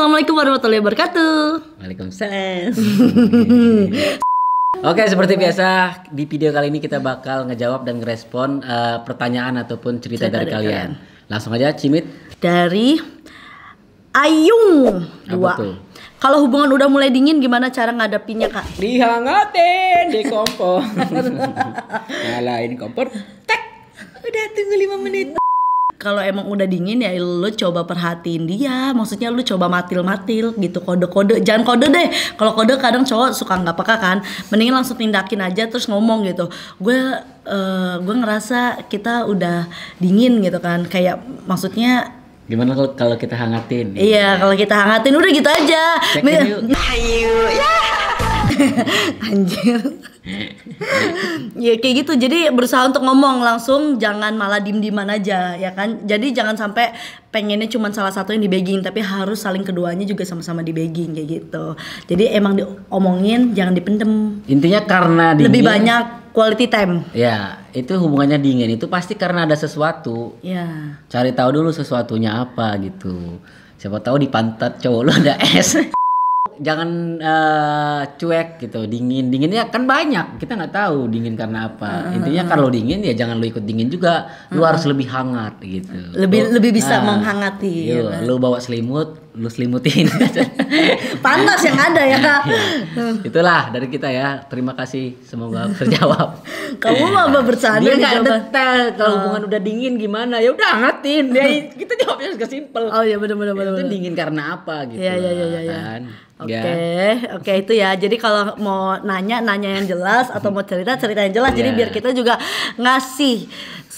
Assalamualaikum warahmatullahi wabarakatuh. Waalaikumsalam. Oke, seperti biasa di video kali ini kita bakal ngejawab dan ngerespon uh, pertanyaan ataupun cerita, cerita dari, dari kalian. kalian. Langsung aja Cimit dari Ayung dua. Kalau hubungan udah mulai dingin gimana cara ngadapinya kak? Dihangatin di kompor. Nyalain kompor. Tek. Udah tunggu lima menit kalau emang udah dingin ya lu coba perhatiin dia maksudnya lu coba matil-matil gitu kode-kode jangan kode deh kalau kode kadang cowok suka nggak peka kan mending langsung tindakin aja terus ngomong gitu gue uh, gue ngerasa kita udah dingin gitu kan kayak maksudnya gimana kalau kita hangatin iya ya. kalau kita hangatin udah gitu aja Cek Hayu ya anjir ya kayak gitu jadi berusaha untuk ngomong langsung jangan malah dim diman aja ya kan jadi jangan sampai pengennya cuma salah satu yang di tapi harus saling keduanya juga sama-sama di kayak gitu jadi emang diomongin jangan dipendem intinya karena dingin, lebih banyak quality time ya itu hubungannya dingin itu pasti karena ada sesuatu ya cari tahu dulu sesuatunya apa gitu siapa tahu di pantat cowok lo ada es jangan uh, cuek gitu dingin dinginnya kan banyak kita nggak tahu dingin karena apa uh, intinya kalau dingin ya jangan lu ikut dingin juga lu uh, harus lebih hangat gitu lebih lu, lebih bisa nah, menghangati yuk, ya nah. lu bawa selimut lu selimutin panas yang ada ya kak iya. itulah dari kita ya terima kasih semoga terjawab kamu mau apa iya. bercanda dia nggak detail kalau ah. hubungan udah dingin gimana ya udah hangatin ya kita jawabnya juga simpel oh iya benar benar benar itu dingin karena apa gitu ya ya ya ya, ya. Kan? Oke, okay. Ya. yeah. oke okay, itu ya. Jadi kalau mau nanya, nanya yang jelas atau mau cerita, cerita yang jelas. Yeah. Jadi iya. biar kita juga ngasih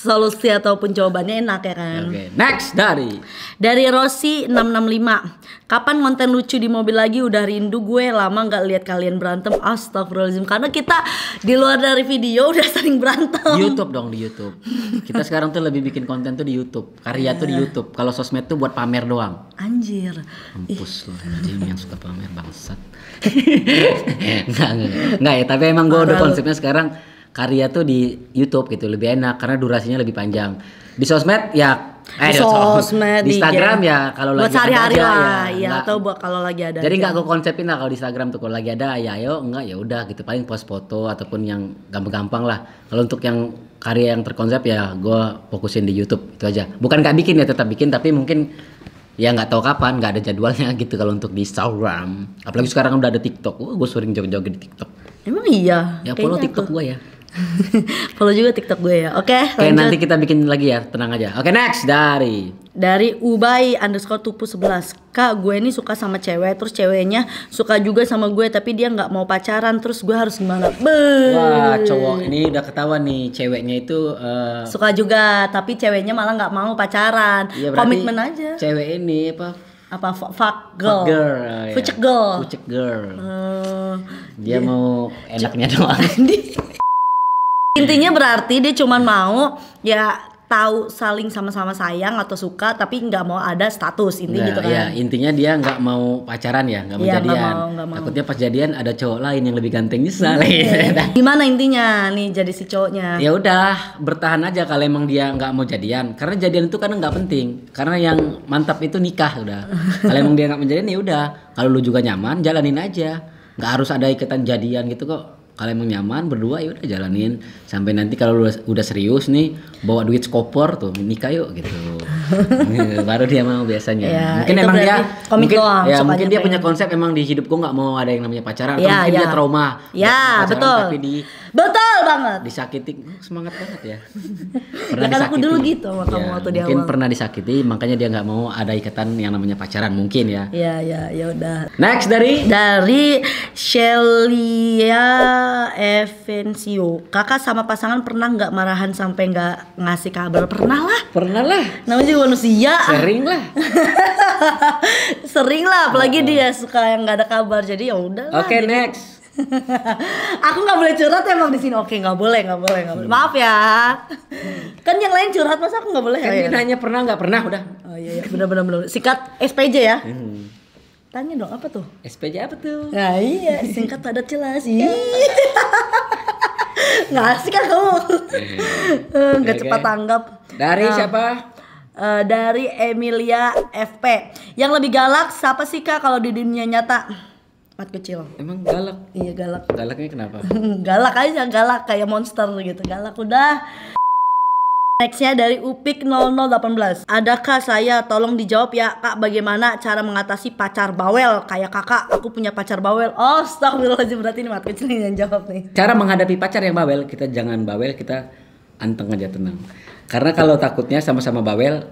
solusi ataupun jawabannya enak ya kan. okay. next dari dari Rossi 665. Kapan konten lucu di mobil lagi? Udah rindu gue lama nggak lihat kalian berantem. Astagfirullahaladzim. Karena kita di luar dari video udah sering berantem. YouTube dong di YouTube. Kita sekarang tuh lebih bikin konten tuh di YouTube. Karya yeah. tuh di iya. YouTube. Kalau sosmed tuh buat pamer doang. Anjir. Mampus lo anjing yang suka pamer bangsat. enggak, enggak, ya, tapi emang gue udah konsepnya sekarang karya tuh di YouTube gitu lebih enak karena durasinya lebih panjang. Di sosmed ya eh, di sosmed, di Instagram ya kalau lagi sehari-hari ada ya, lah, ya, ya enggak. Iya, atau buat kalau lagi ada. Jadi nggak gue konsepin lah kalau di Instagram tuh kalau lagi ada ya ayo enggak ya udah gitu paling post foto ataupun yang gampang-gampang lah. Kalau untuk yang karya yang terkonsep ya gue fokusin di YouTube itu aja. Bukan nggak bikin ya tetap bikin tapi mungkin ya nggak tahu kapan nggak ada jadwalnya gitu kalau untuk di Instagram apalagi sekarang udah ada TikTok oh, gue sering joget-joget di TikTok emang iya ya follow TikTok gue ya Follow juga TikTok gue ya. Oke, okay, okay, nanti kita bikin lagi ya, tenang aja. Oke, okay, next dari dari Ubay underscore tupu 11 Kak gue ini suka sama cewek Terus ceweknya suka juga sama gue Tapi dia gak mau pacaran Terus gue harus gimana Be Wah cowok ini udah ketawa nih Ceweknya itu uh... Suka juga Tapi ceweknya malah gak mau pacaran iya, Komitmen aja Cewek ini apa apa fuck, fuck girl, fuck girl, oh, yeah. Iya. girl, fuck girl. Uh, dia yeah. mau enaknya doang. Intinya berarti dia cuma mau ya tahu saling sama-sama sayang atau suka tapi nggak mau ada status intinya gitu kan. Iya, intinya dia nggak mau pacaran ya, nggak mau ya, jadian. Gak mau, gak mau. Takutnya pas jadian ada cowok lain yang lebih ganteng nyesal. Okay. Gitu. Gimana intinya nih jadi si cowoknya? Ya udah, bertahan aja kalau emang dia nggak mau jadian. Karena jadian itu kadang nggak penting. Karena yang mantap itu nikah udah. kalau emang dia nggak mau jadian ya udah. Kalau lu juga nyaman, jalanin aja. Nggak harus ada ikatan jadian gitu kok kalau emang nyaman berdua ya udah jalanin sampai nanti kalau udah, udah serius nih bawa duit skoper tuh nikah yuk gitu baru dia mau biasanya ya, mungkin emang dia mungkin doang, ya mungkin dia punya ya. konsep emang di hidupku nggak mau ada yang namanya pacaran ya, atau mungkin ya. dia trauma ya pacaran, betul tapi di betul banget disakiti oh, semangat banget ya pernah ya, disakiti aku dulu gitu sama ya, kamu ya, waktu dia mungkin awal. pernah disakiti makanya dia nggak mau ada ikatan yang namanya pacaran mungkin ya ya ya ya udah next dari dari Shelia Evensio, Kakak sama pasangan pernah nggak marahan sampai nggak ngasih kabar? Pernah lah Pernah lah Namanya juga manusia Sering lah Sering lah apalagi oh. dia suka yang nggak ada kabar Jadi ya udah Oke okay, next aku nggak boleh curhat emang di sini oke nggak boleh nggak boleh nggak boleh hmm. maaf ya kan yang lain curhat masa aku nggak boleh kan ya, nanya pernah nggak pernah udah oh iya, iya. benar benar benar sikat SPJ ya hmm. Tanya dong apa tuh? SPJ apa tuh? Nah iya, singkat padat jelas. Iya. Nggak asik kan kamu? Eh, eh, nggak cepat tanggap. Dari nah, siapa? Uh, dari Emilia FP. Yang lebih galak siapa sih kak kalau di dunia nyata? Mat kecil. Emang galak? Iya galak. Galaknya kenapa? galak aja galak kayak monster gitu. Galak udah. Nextnya dari Upik 0018 Adakah saya tolong dijawab ya kak bagaimana cara mengatasi pacar bawel Kayak kakak aku punya pacar bawel Oh astagfirullahaladzim berarti ini mat kecil yang jawab nih Cara menghadapi pacar yang bawel kita jangan bawel kita anteng aja tenang Karena kalau takutnya sama-sama bawel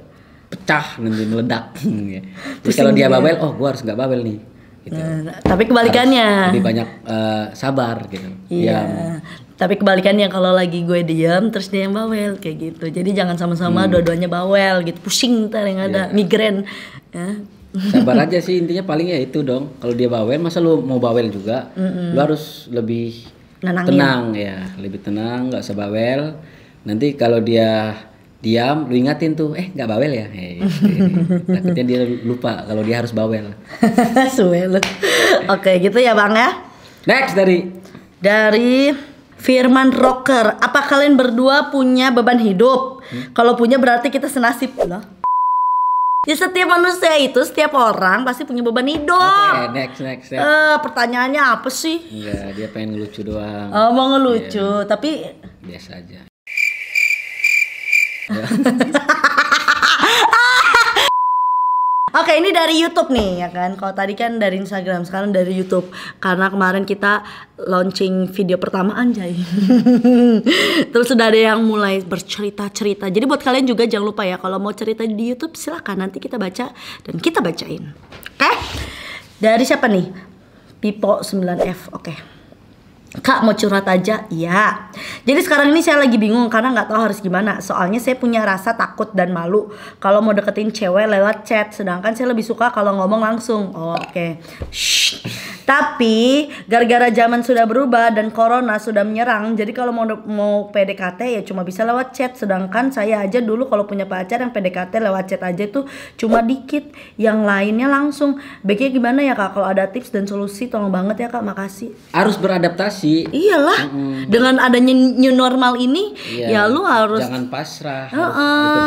pecah nanti meledak ya. Jadi kalau dia bawel oh gua harus nggak bawel nih gitu. Nah, tapi kebalikannya harus lebih banyak uh, sabar gitu. Iya. Yeah tapi kebalikannya kalau lagi gue diem terus dia yang bawel kayak gitu jadi jangan sama-sama hmm. dua-duanya bawel gitu pusing ntar yang ada yeah. migrain ya. sabar aja sih intinya paling ya itu dong kalau dia bawel masa lu mau bawel juga mm -hmm. lu harus lebih Nenangin. tenang ya lebih tenang nggak usah bawel nanti kalau dia diam lu ingatin tuh eh nggak bawel ya hey, hey. takutnya dia lupa kalau dia harus bawel suwe lu oke okay, gitu ya bang ya next dari dari Firman Rocker, apa kalian berdua punya beban hidup? Hmm? Kalau punya berarti kita senasib loh. Ya setiap manusia itu, setiap orang pasti punya beban hidup. Oke, okay, next, next, next. Uh, pertanyaannya apa sih? Iya, dia pengen ngelucu doang. Oh, mau ngelucu, yeah. tapi... Biasa aja. Oke, ini dari YouTube nih ya kan. Kalau tadi kan dari Instagram, sekarang dari YouTube. Karena kemarin kita launching video pertama anjay. Terus sudah ada yang mulai bercerita-cerita. Jadi buat kalian juga jangan lupa ya kalau mau cerita di YouTube silahkan nanti kita baca dan kita bacain. Oke? Dari siapa nih? Pipo 9F. Oke. Okay. Kak mau curhat aja? Iya. Jadi sekarang ini saya lagi bingung karena nggak tahu harus gimana. Soalnya saya punya rasa takut dan malu kalau mau deketin cewek lewat chat. Sedangkan saya lebih suka kalau ngomong langsung. Oh, Oke. Okay. Tapi gara-gara zaman sudah berubah dan corona sudah menyerang, jadi kalau mau mau PDKT ya cuma bisa lewat chat. Sedangkan saya aja dulu kalau punya pacar yang PDKT lewat chat aja tuh cuma dikit, yang lainnya langsung. Baiknya gimana ya Kak kalau ada tips dan solusi tolong banget ya Kak, makasih. Harus beradaptasi. Iyalah. Mm -hmm. Dengan adanya new normal ini iya. ya lu harus jangan pasrah. Uh -uh.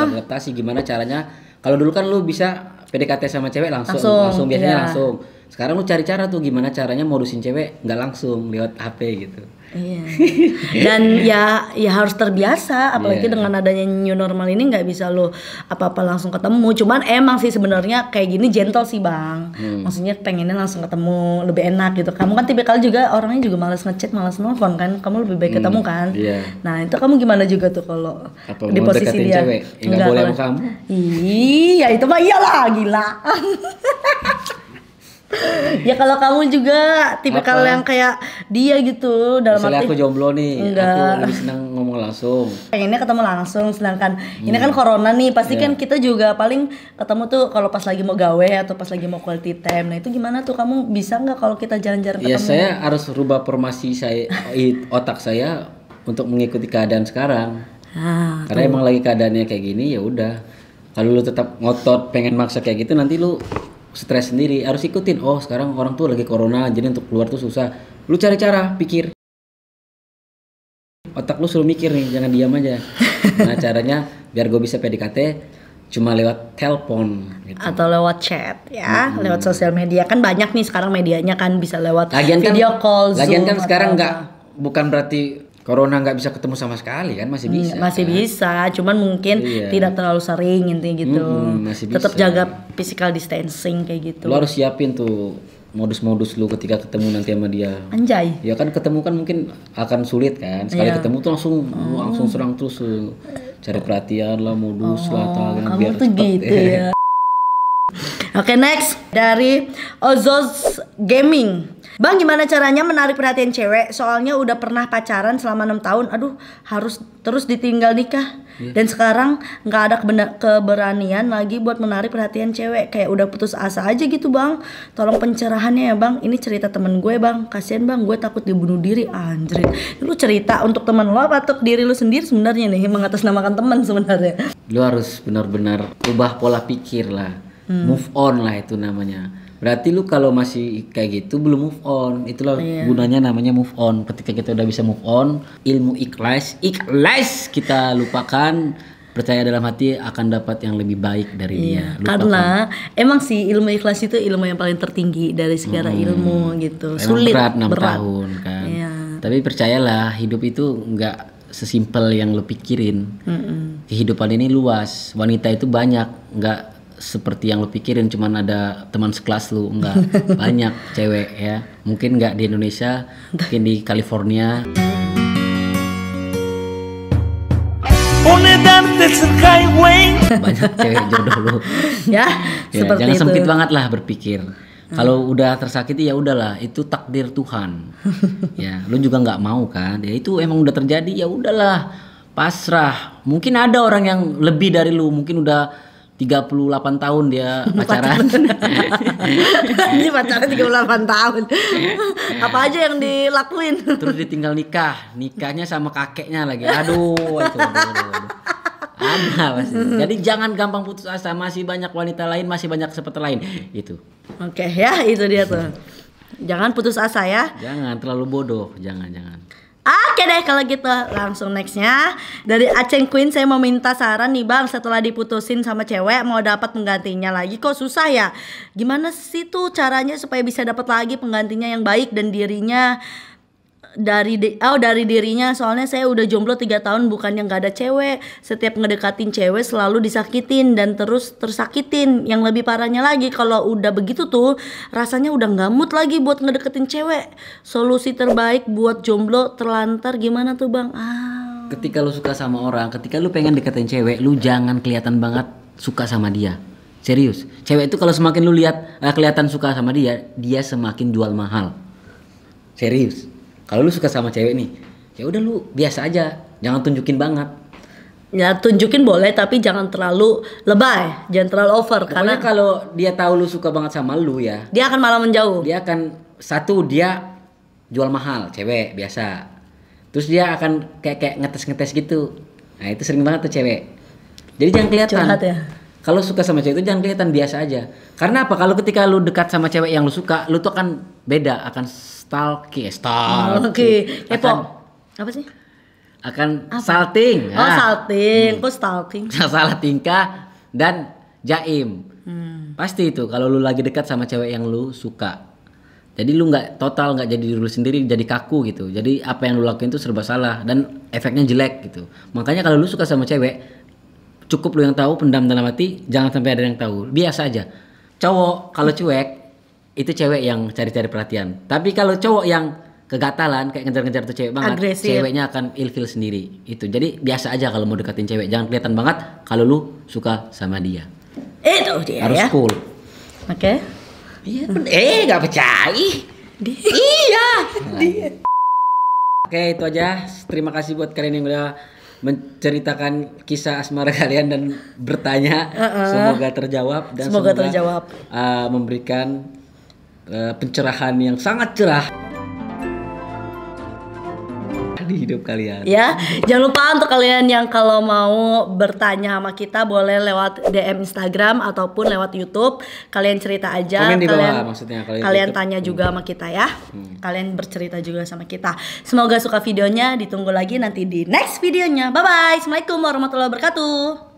Harus beradaptasi gimana caranya? Kalau dulu kan lu bisa PDKT sama cewek langsung langsung, langsung biasanya iya. langsung sekarang lu cari cara tuh gimana caranya modusin cewek nggak langsung lewat HP gitu iya dan ya ya harus terbiasa apalagi yeah. dengan adanya new normal ini nggak bisa lo apa apa langsung ketemu cuman emang sih sebenarnya kayak gini gentle sih bang hmm. maksudnya pengennya langsung ketemu lebih enak gitu kamu kan tipikal juga orangnya juga malas ngechat malas nelfon kan kamu lebih baik hmm. ketemu kan yeah. nah itu kamu gimana juga tuh kalau di posisi dia cewek? Ya nggak boleh kamu iya itu mah iyalah gila ya kalau kamu juga tipe kalau yang kayak dia gitu dalam Misalnya arti aku jomblo nih, enggak. aku lebih senang ngomong langsung. Ini ketemu langsung sedangkan hmm. ini kan corona nih, pasti yeah. kan iya. kita juga paling ketemu tuh kalau pas lagi mau gawe atau pas lagi mau quality time. Nah, itu gimana tuh kamu bisa nggak kalau kita jalan-jalan iya, ketemu? Ya saya harus rubah formasi saya otak saya untuk mengikuti keadaan sekarang. Ah, Karena tuh. emang lagi keadaannya kayak gini ya udah. Kalau lu tetap ngotot pengen maksa kayak gitu nanti lu stres sendiri harus ikutin oh sekarang orang tuh lagi corona jadi untuk keluar tuh susah lu cari cara pikir otak lu suruh mikir nih jangan diam aja nah caranya biar gue bisa PDKT cuma lewat telepon gitu. atau lewat chat ya hmm. lewat sosial media kan banyak nih sekarang medianya kan bisa lewat lagian kan video kan, call lagian zoom kan sekarang nggak bukan berarti Corona nggak bisa ketemu sama sekali kan masih hmm, bisa. masih kan? bisa, cuman mungkin iya. tidak terlalu sering intinya gitu. Hmm, masih bisa. Tetap jaga physical distancing kayak gitu. Lo harus siapin tuh modus-modus lu ketika ketemu nanti sama dia. Anjay. Ya kan ketemu kan mungkin akan sulit kan. Sekali yeah. ketemu tuh langsung oh. langsung serang terus lu. cari perhatian lah, modus oh, lah, tangan kamu biar tuh cepet. gitu ya. Oke, okay, next dari Ozos Gaming. Bang gimana caranya menarik perhatian cewek? Soalnya udah pernah pacaran selama enam tahun, aduh harus terus ditinggal nikah. Iya. Dan sekarang nggak ada keberanian lagi buat menarik perhatian cewek. Kayak udah putus asa aja gitu bang. Tolong pencerahannya ya bang. Ini cerita temen gue bang. Kasian bang, gue takut dibunuh diri. Anjir, lu cerita untuk teman lo apa untuk diri lu sendiri sebenarnya nih mengatasnamakan teman sebenarnya. Lu harus benar-benar ubah pola pikir lah. Hmm. Move on lah itu namanya Berarti lu kalau masih kayak gitu belum move on. Itulah iya. gunanya namanya move on. Ketika kita udah bisa move on, ilmu ikhlas, ikhlas kita lupakan percaya dalam hati akan dapat yang lebih baik dari iya, dia. Lupakan. Karena emang sih ilmu ikhlas itu ilmu yang paling tertinggi dari segala hmm, ilmu gitu. Emang Sulit berat 6 berat. tahun kan. Iya. Tapi percayalah hidup itu nggak sesimpel yang lo pikirin. Mm -mm. Kehidupan ini luas, wanita itu banyak, nggak seperti yang lu pikirin cuman ada teman sekelas lu enggak banyak cewek ya mungkin nggak di Indonesia mungkin di California banyak cewek jodoh lu ya, ya seperti jangan itu. sempit banget lah berpikir hmm. kalau udah tersakiti ya udahlah itu takdir Tuhan ya lu juga nggak mau kan ya itu emang udah terjadi ya udahlah pasrah mungkin ada orang yang lebih dari lu mungkin udah 38 tahun dia pacaran. Ini pacaran 38 tahun. Apa aja yang dilakuin? Terus ditinggal nikah. Nikahnya sama kakeknya lagi. Aduh, itu. Ada pasti. Hmm. Jadi jangan gampang putus asa. Masih banyak wanita lain, masih banyak seperti lain. Itu. Oke, okay, ya itu dia tuh. Jangan putus asa ya. Jangan terlalu bodoh, jangan jangan. Oke deh kalau gitu langsung nextnya Dari Aceh Queen saya mau minta saran nih bang Setelah diputusin sama cewek mau dapat penggantinya lagi kok susah ya Gimana sih tuh caranya supaya bisa dapat lagi penggantinya yang baik dan dirinya dari di, oh dari dirinya soalnya saya udah jomblo tiga tahun bukan yang gak ada cewek setiap ngedekatin cewek selalu disakitin dan terus tersakitin yang lebih parahnya lagi kalau udah begitu tuh rasanya udah nggak mood lagi buat ngedeketin cewek solusi terbaik buat jomblo terlantar gimana tuh bang ah ketika lu suka sama orang ketika lu pengen deketin cewek lu jangan kelihatan banget suka sama dia serius cewek itu kalau semakin lu lihat eh, kelihatan suka sama dia dia semakin jual mahal serius kalau lu suka sama cewek nih ya udah lu biasa aja jangan tunjukin banget ya tunjukin boleh tapi jangan terlalu lebay jangan terlalu over Pokoknya karena kalau dia tahu lu suka banget sama lu ya dia akan malah menjauh dia akan satu dia jual mahal cewek biasa terus dia akan kayak kayak ngetes ngetes gitu nah itu sering banget tuh cewek jadi jangan kelihatan banget ya kalau suka sama cewek itu jangan kelihatan biasa aja karena apa kalau ketika lu dekat sama cewek yang lu suka lu tuh akan beda akan stalking, eh, stalking. Oh, okay. Eh, kepo. Apa sih? Akan Apa? salting. Oh, ah. salting. Hmm. Kok stalking? Salah tingkah dan jaim. Hmm. Pasti itu kalau lu lagi dekat sama cewek yang lu suka. Jadi lu nggak total nggak jadi diri lu sendiri jadi kaku gitu. Jadi apa yang lu lakuin itu serba salah dan efeknya jelek gitu. Makanya kalau lu suka sama cewek cukup lu yang tahu pendam dalam hati, jangan sampai ada yang tahu. Biasa aja. Cowok kalau cuek itu cewek yang cari-cari perhatian. Tapi kalau cowok yang kegatalan kayak ngejar-ngejar tuh cewek banget, Agresif. ceweknya akan ilfil sendiri. Itu. Jadi biasa aja kalau mau deketin cewek, jangan kelihatan banget kalau lu suka sama dia. Itu dia Harus ya. cool. Oke. Okay. Iya. Eh, nggak percaya. Dia. Iya. Dia. Oke, okay, itu aja. Terima kasih buat kalian yang udah menceritakan kisah asmara kalian dan bertanya. Uh -uh. Semoga terjawab dan semoga, semoga terjawab. Uh, memberikan Eh, pencerahan yang sangat cerah di hidup kalian. Ya, jangan lupa untuk kalian yang kalau mau bertanya sama kita boleh lewat DM Instagram ataupun lewat YouTube. Kalian cerita aja. Komen di bawah kalian, maksudnya kalian. Kalian tanya hmm. juga sama kita ya. Hmm. Kalian bercerita juga sama kita. Semoga suka videonya. Ditunggu lagi nanti di next videonya. Bye bye. Assalamualaikum warahmatullahi wabarakatuh.